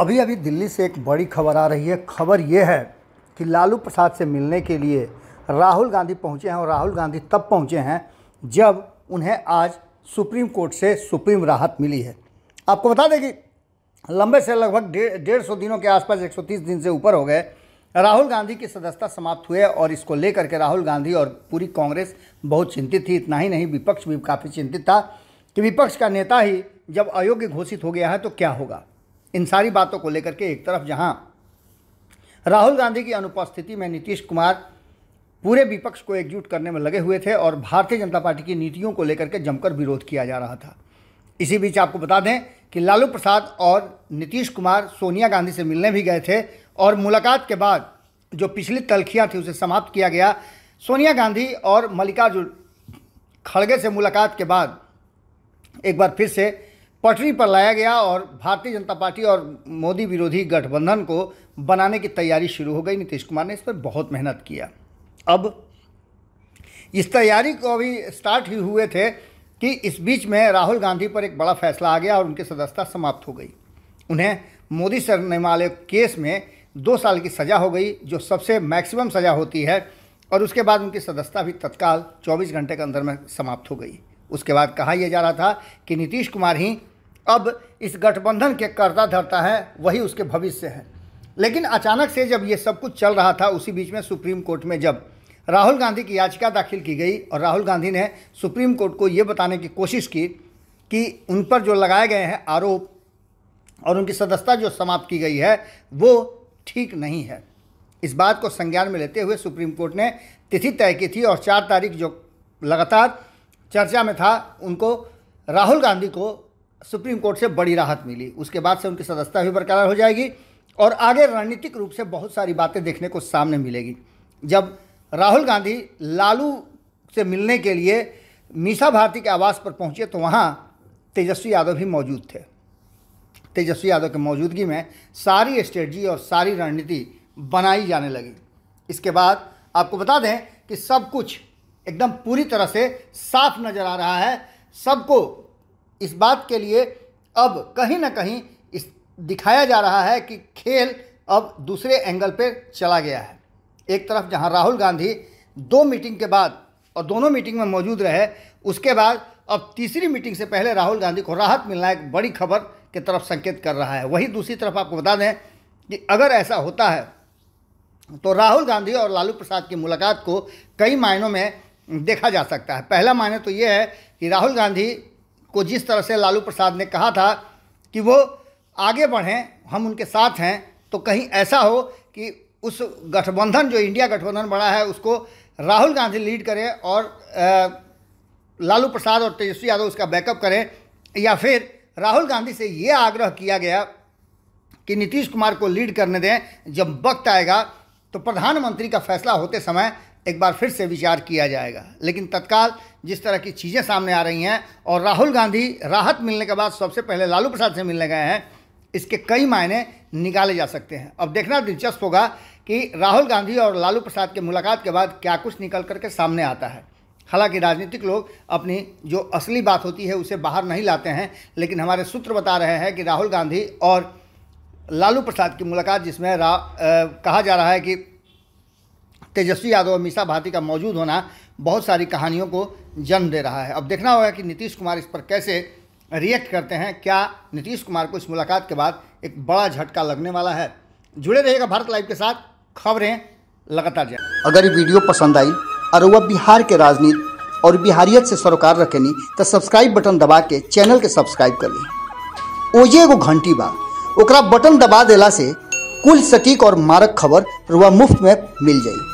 अभी अभी दिल्ली से एक बड़ी खबर आ रही है खबर ये है कि लालू प्रसाद से मिलने के लिए राहुल गांधी पहुंचे हैं और राहुल गांधी तब पहुंचे हैं जब उन्हें आज सुप्रीम कोर्ट से सुप्रीम राहत मिली है आपको बता दें कि लंबे से लगभग डेढ़ डेढ़ सौ दिनों के आसपास 130 दिन से ऊपर हो गए राहुल गांधी की सदस्यता समाप्त हुए और इसको लेकर के राहुल गांधी और पूरी कांग्रेस बहुत चिंतित थी इतना ही नहीं विपक्ष भी काफ़ी चिंतित था कि विपक्ष का नेता ही जब अयोग्य घोषित हो गया है तो क्या होगा इन सारी बातों को लेकर के एक तरफ जहां राहुल गांधी की अनुपस्थिति में नीतीश कुमार पूरे विपक्ष को एकजुट करने में लगे हुए थे और भारतीय जनता पार्टी की नीतियों को लेकर के जमकर विरोध किया जा रहा था इसी बीच आपको बता दें कि लालू प्रसाद और नीतीश कुमार सोनिया गांधी से मिलने भी गए थे और मुलाकात के बाद जो पिछली तलखियाँ थी उसे समाप्त किया गया सोनिया गांधी और मल्लिकार्जुन खड़गे से मुलाकात के बाद एक बार फिर से पटरी पर लाया गया और भारतीय जनता पार्टी और मोदी विरोधी गठबंधन को बनाने की तैयारी शुरू हो गई नीतीश कुमार ने इस पर बहुत मेहनत किया अब इस तैयारी को अभी स्टार्ट ही हुए थे कि इस बीच में राहुल गांधी पर एक बड़ा फैसला आ गया और उनकी सदस्यता समाप्त हो गई उन्हें मोदी सरनेमालय केस में दो साल की सज़ा हो गई जो सबसे मैक्सिमम सज़ा होती है और उसके बाद उनकी सदस्यता भी तत्काल 24 घंटे के अंदर में समाप्त हो गई उसके बाद कहा यह जा रहा था कि नीतीश कुमार ही अब इस गठबंधन के कर्ता धरता है वही उसके भविष्य है लेकिन अचानक से जब ये सब कुछ चल रहा था उसी बीच में सुप्रीम कोर्ट में जब राहुल गांधी की याचिका दाखिल की गई और राहुल गांधी ने सुप्रीम कोर्ट को ये बताने की कोशिश की कि उन पर जो लगाए गए हैं आरोप और उनकी सदस्यता जो समाप्त की गई है वो ठीक नहीं है इस बात को संज्ञान में लेते हुए सुप्रीम कोर्ट ने तिथि तय की थी और चार तारीख जो लगातार चर्चा में था उनको राहुल गांधी को सुप्रीम कोर्ट से बड़ी राहत मिली उसके बाद से उनकी सदस्यता भी बरकरार हो जाएगी और आगे रणनीतिक रूप से बहुत सारी बातें देखने को सामने मिलेगी जब राहुल गांधी लालू से मिलने के लिए मीसा भारती के आवास पर पहुंचे तो वहाँ तेजस्वी यादव भी मौजूद थे तेजस्वी यादव की मौजूदगी में सारी स्ट्रेटजी और सारी रणनीति बनाई जाने लगी इसके बाद आपको बता दें कि सब कुछ एकदम पूरी तरह से साफ नज़र आ रहा है सबको इस बात के लिए अब कहीं ना कहीं इस दिखाया जा रहा है कि खेल अब दूसरे एंगल पर चला गया है एक तरफ जहां राहुल गांधी दो मीटिंग के बाद और दोनों मीटिंग में मौजूद रहे उसके बाद अब तीसरी मीटिंग से पहले राहुल गांधी को राहत मिलना एक बड़ी खबर की तरफ संकेत कर रहा है वहीं दूसरी तरफ आपको बता दें कि अगर ऐसा होता है तो राहुल गांधी और लालू प्रसाद की मुलाकात को कई मायनों में देखा जा सकता है पहला मायने तो ये है कि राहुल गांधी को जिस तरह से लालू प्रसाद ने कहा था कि वो आगे बढ़ें हम उनके साथ हैं तो कहीं ऐसा हो कि उस गठबंधन जो इंडिया गठबंधन बड़ा है उसको राहुल गांधी लीड करें और लालू प्रसाद और तेजस्वी यादव उसका बैकअप करें या फिर राहुल गांधी से ये आग्रह किया गया कि नीतीश कुमार को लीड करने दें जब वक्त आएगा तो प्रधानमंत्री का फैसला होते समय एक बार फिर से विचार किया जाएगा लेकिन तत्काल जिस तरह की चीज़ें सामने आ रही हैं और राहुल गांधी राहत मिलने के बाद सबसे पहले लालू प्रसाद से मिलने गए हैं इसके कई मायने निकाले जा सकते हैं अब देखना दिलचस्प होगा कि राहुल गांधी और लालू प्रसाद के मुलाकात के बाद क्या कुछ निकल करके सामने आता है हालांकि राजनीतिक लोग अपनी जो असली बात होती है उसे बाहर नहीं लाते हैं लेकिन हमारे सूत्र बता रहे हैं कि राहुल गांधी और लालू प्रसाद की मुलाकात जिसमें रा, आ, कहा जा रहा है कि तेजस्वी यादव और मीसा भारती का मौजूद होना बहुत सारी कहानियों को जन्म दे रहा है अब देखना होगा कि नीतीश कुमार इस पर कैसे रिएक्ट करते हैं क्या नीतीश कुमार को इस मुलाकात के बाद एक बड़ा झटका लगने वाला है जुड़े रहेगा भारत लाइव के साथ खबरें लगातार जाए अगर ये वीडियो पसंद आई और वह बिहार के राजनीति और बिहारियत से सरोकार रखेनी तो सब्सक्राइब बटन दबा के चैनल के सब्सक्राइब कर ली ओजे एगो घंटी बा ओकरा बटन दबा देला से कुल सटीक और मारक खबर रुआ मुफ्त में मिल जाएगी